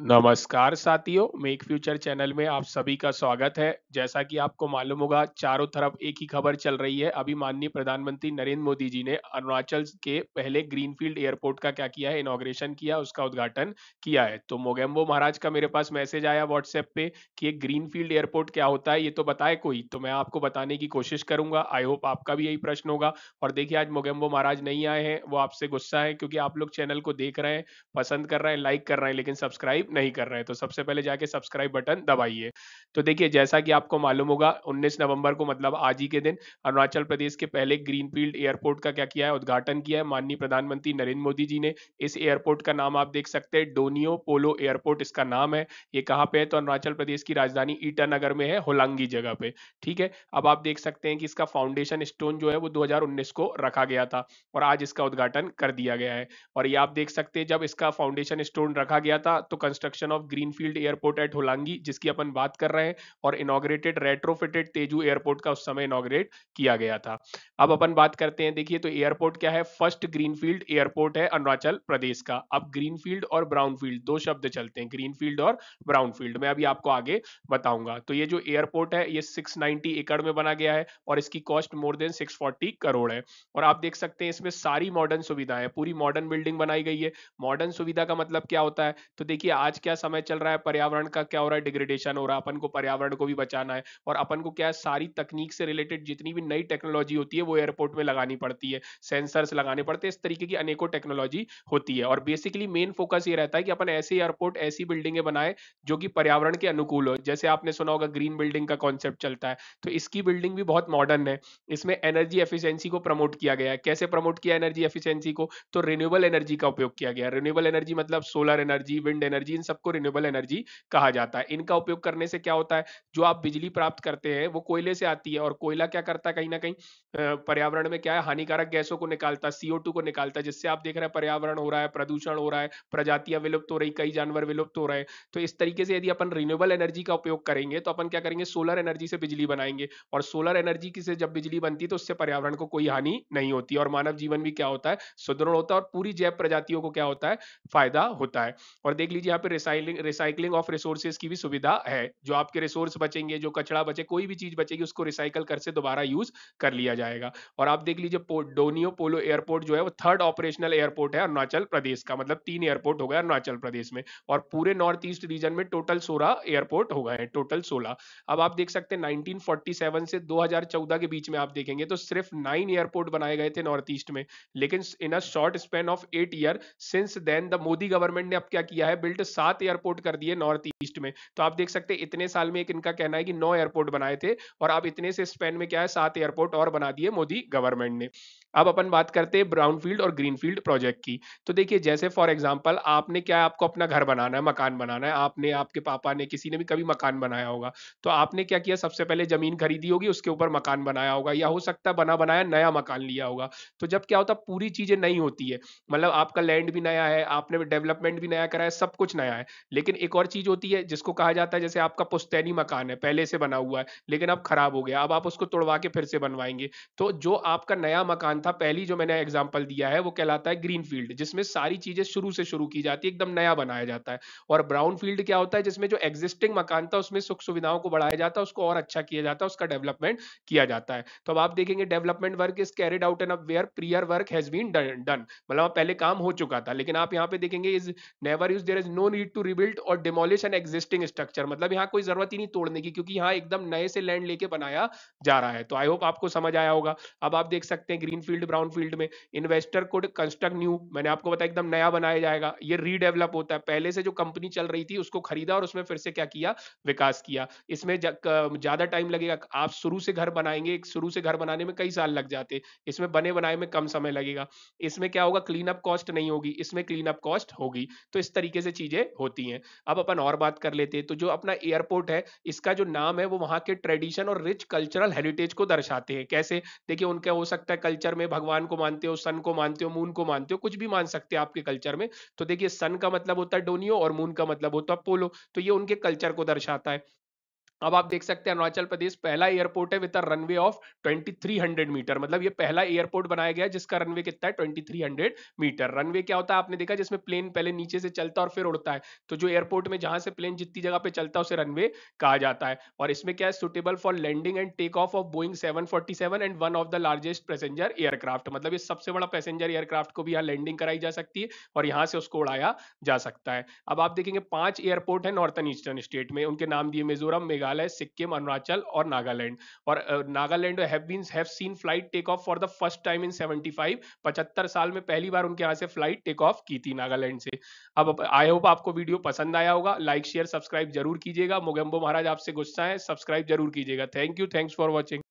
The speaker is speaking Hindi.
नमस्कार साथियों मेक फ्यूचर चैनल में आप सभी का स्वागत है जैसा कि आपको मालूम होगा चारों तरफ एक ही खबर चल रही है अभी माननीय प्रधानमंत्री नरेंद्र मोदी जी ने अरुणाचल के पहले ग्रीनफील्ड एयरपोर्ट का क्या किया है इनोग्रेशन किया उसका उद्घाटन किया है तो मोगेम्बो महाराज का मेरे पास मैसेज आया व्हाट्सएप पे कि एक फील्ड एयरपोर्ट क्या होता है ये तो बताए कोई तो मैं आपको बताने की कोशिश करूंगा आई होप आपका भी यही प्रश्न होगा और देखिए आज मोगेम्बो महाराज नहीं आए हैं वो आपसे गुस्सा है क्योंकि आप लोग चैनल को देख रहे हैं पसंद कर रहे हैं लाइक कर रहे हैं लेकिन सब्सक्राइब सब्सक्राइब नहीं कर रहे तो सबसे पहले जाके सब्सक्राइब बटन दबाइए तो देखिए जैसा कि आपको मालूम होगा 19 नवंबर को मतलब आज ही के दिन अरुणाचल प्रदेश के पहले ग्रीनफील्ड एयरपोर्ट का क्या किया है उद्घाटन किया है माननीय प्रधानमंत्री नरेंद्र मोदी जी ने इस एयरपोर्ट का नाम आप देख सकते हैं डोनियो पोलो एयरपोर्ट इसका नाम है ये कहाँ पे है तो अरुणाचल प्रदेश की राजधानी ईटानगर में है होलांगी जगह पे ठीक है अब आप देख सकते हैं कि इसका फाउंडेशन स्टोन जो है वो दो को रखा गया था और आज इसका उद्घाटन कर दिया गया है और ये आप देख सकते हैं जब इसका फाउंडेशन स्टोन रखा गया था तो construction of greenfield airport at Hollongi जिसकी अपन बात कर रहे हैं और इनोग्रेटेड रेट्रोफिटेड तेजू एयरपोर्ट का उस समय इनोग्रेट किया गया था अब अपन बात करते हैं देखिए तो एयरपोर्ट क्या है फर्स्ट ग्रीनफील्ड एयरपोर्ट है अरुणाचल प्रदेश का अब ग्रीनफील्ड और ब्राउनफील्ड दो शब्द चलते हैं ग्रीनफील्ड और ब्राउनफील्ड मैं अभी आपको आगे बताऊंगा तो ये जो एयरपोर्ट है ये 690 एकड़ में बना गया है और इसकी कॉस्ट मोर देन 640 करोड़ है और आप देख सकते हैं इसमें सारी मॉडर्न सुविधाएं पूरी मॉडर्न बिल्डिंग बनाई गई है मॉडर्न सुविधा का मतलब क्या होता है तो देखिए आज क्या समय चल रहा है पर्यावरण का क्या हो रहा है डिग्रेडेशन हो रहा है अपन को पर्यावरण को भी बचाना है और अपन को क्या है सारी तकनीक से रिलेटेड जितनी भी नई टेक्नोलॉजी होती है वो एयरपोर्ट में लगानी पड़ती है सेंसर्स लगाने पड़ते हैं इस तरीके की अनेकों टेक्नोलॉजी होती है और बेसिकली मेन फोकस ये रहता है कि अपन ऐसे एयरपोर्ट ऐसी बिल्डिंगे बनाए जो कि पर्यावरण के अनुकूल हो जैसे आपने सुना होगा ग्रीन बिल्डिंग का कॉन्सेप्ट चलता है तो इसकी बिल्डिंग भी बहुत मॉडर्न है इसमें एनर्जी एफिशिएंसी को प्रमोट किया गया है कैसे प्रमोट किया एनर्जी एफिशिएंसी को तो रिन्यूएबल एनर्जी का उपयोग किया गया रिन्यूएबल एनर्जी मतलब solar energy wind energy energy इन सबको रिन्यूएबल एनर्जी कहा जाता है इनका उपयोग करने से क्या होता है जो आप बिजली प्राप्त करते हैं वो कोयले से आती है और कोयला क्या करता है कहीं ना कहीं पर्यावरण में क्या है हानिकारक गैसों को निकालता है सीओ को निकालता है जिससे आप देख रहे हैं पर्यावरण हो रहा है प्रदूषण हो रहा है प्रजातियां विलुप्त हो रही कई जानवर विलुप्त हो रहे हैं तो इस तरीके से यदि अपन रिन्यूएबल एनर्जी का उपयोग करेंगे तो अपन क्या करेंगे सोलर एनर्जी से बिजली बनाएंगे और सोलर एनर्जी की से जब बिजली बनती है तो उससे पर्यावरण को कोई हानि नहीं होती और मानव जीवन भी क्या होता है सुदृढ़ होता है और पूरी जैव प्रजातियों को क्या होता है फायदा होता है और देख लीजिए यहाँ पे रिसाइलिंग रिसाइकलिंग ऑफ रिसोर्सेज की भी सुविधा है जो आपके रिसोर्स बचेंगे जो कचरा बचे कोई भी चीज बचेगी उसको रिसाइकल कर से दोबारा यूज कर लिया जाएगा और आप देख लीजिए डोनियो पोलो एयरपोर्ट जो है वो थर्ड ऑपरेशनल एयरपोर्ट है अरुणाचल प्रदेश का मतलब तीन एयरपोर्ट हो गया अरुणाचल प्रदेश में और पूरे नॉर्थ ईस्ट रीजन में टोटल सोलह एयरपोर्ट हो गए हैं टोटल सोलह अब आप देख सकते हैं नाइनटीन से दो के बीच में आप देखेंगे तो सिर्फ नाइन एयरपोर्ट बनाए गए थे नॉर्थ ईस्ट में लेकिन in a short span of eight year since then the Modi government ने अब क्या किया है बिल्ट सात एयरपोर्ट कर दिए नॉर्थ ईस्ट में तो आप देख सकते हैं इतने साल में एक इनका कहना है कि नौ एयरपोर्ट बनाए थे और आप इतने से स्पेन में क्या है सात एयरपोर्ट और बना दिए मोदी गवर्नमेंट ने अब अपन बात करते हैं ब्राउन फील्ड और ग्रीन फील्ड प्रोजेक्ट की तो देखिए जैसे फॉर एग्जाम्पल आपने क्या है आपको अपना घर बनाना है मकान बनाना है आपने आपके पापा ने किसी ने भी कभी मकान बनाया होगा तो आपने क्या किया सबसे पहले जमीन खरीदी होगी उसके ऊपर मकान बनाया होगा या हो सकता है बना बनाया नया मकान लिया होगा तो जब क्या होता पूरी चीजें नई होती है मतलब आपका लैंड भी नया है आपने डेवलपमेंट भी नया करा है सब कुछ नया है लेकिन एक और चीज होती है जिसको कहा जाता है जैसे आपका पुस्तैनी मकान है पहले से बना हुआ है लेकिन अब खराब हो गया अब आप उसको तोड़वा के फिर से बनवाएंगे तो जो आपका नया मकान था पहली जो मैंने एग्जाम्पल दिया है वो कहलाता है ग्रीन फील्ड जिसमें सारी चीजें शुरू से शुरू की जाती है एकदम नया बनाया जाता है और ब्राउन फील्ड क्या होता है जिसमें जो एग्जिस्टिंग मकान था उसमें सुख सुविधाओं को बढ़ाया जाता है उसको और अच्छा किया जाता है उसका डेवलपमेंट किया जाता है तो अब आप देखेंगे development work is carried out and where prior work has been done मतलब पहले काम हो चुका था लेकिन आप यहाँ पे देखेंगे is never use there is no need to rebuild और डिमोलिश एन एग्जिस्टिंग स्ट्रक्चर मतलब यहाँ कोई जरूरत ही नहीं तोड़ने की क्योंकि यहाँ एकदम नए से लैंड लेके बनाया जा रहा है तो आई होप आपको समझ आया होगा अब आप देख सकते हैं green field field brown field में इन्वेस्टर को कंस्ट्रक्ट न्यू मैंने आपको बताया एकदम नया बनाया जाएगा ये रीडेवलप होता है पहले से जो कंपनी चल रही थी उसको खरीदा और उसमें फिर से क्या किया विकास किया इसमें ज्यादा टाइम लगेगा आप शुरू से घर बनाएंगे शुरू से घर बनाने में कई साल लग जाते इसमें बने बनाए में कम समय लगेगा इसमें क्या होगा क्लीन अप कॉस्ट नहीं होगी इसमें क्लीन अप कॉस्ट होगी तो इस तरीके से चीजें होती हैं अब अपन और बात कर लेते हैं तो जो अपना एयरपोर्ट है इसका जो नाम है वो वहां के ट्रेडिशन और रिच कल्चरल हेरिटेज को दर्शाते हैं कैसे देखिए उनका हो सकता है कल्चर में में भगवान को मानते हो सन को मानते हो मून को मानते हो कुछ भी मान सकते हो आपके कल्चर में तो देखिए सन का मतलब होता है डोनियो और मून का मतलब होता है पोलो तो ये उनके कल्चर को दर्शाता है अब आप देख सकते हैं अरुणाचल प्रदेश पहला एयरपोर्ट है विद रनवे ऑफ 2300 मीटर मतलब ये पहला एयरपोर्ट बनाया गया जिसका रनवे कितना है 2300 मीटर रनवे क्या होता है आपने देखा जिसमें प्लेन पहले नीचे से चलता और फिर उड़ता है तो जो एयरपोर्ट में जहां से प्लेन जितनी जगह पे चलता है उसे रनवे कहा जाता है और इसमें क्या है suitable for landing and take off of Boeing seven and one of the largest passenger aircraft मतलब ये सबसे बड़ा पैसेंजर एयरक्राफ्ट को भी यहाँ लैंडिंग कराई जा सकती है और यहाँ से उसको उड़ाया जा सकता है अब आप देखेंगे पांच एयरपोर्ट है नॉर्थन ईस्टर्न स्टेट में उनके नाम दिए मिजोरम मेघा मेघालय सिक्किम अरुणाचल और नागालैंड और Nagaland have seen flight take off for the first time in 75 75 साल में पहली बार उनके यहाँ से फ्लाइट टेक ऑफ की थी नागालैंड से अब आई होप आपको वीडियो पसंद आया होगा लाइक शेयर सब्सक्राइब जरूर कीजिएगा मोगेम्बो महाराज आपसे गुस्सा है सब्सक्राइब जरूर कीजिएगा thank you thanks for watching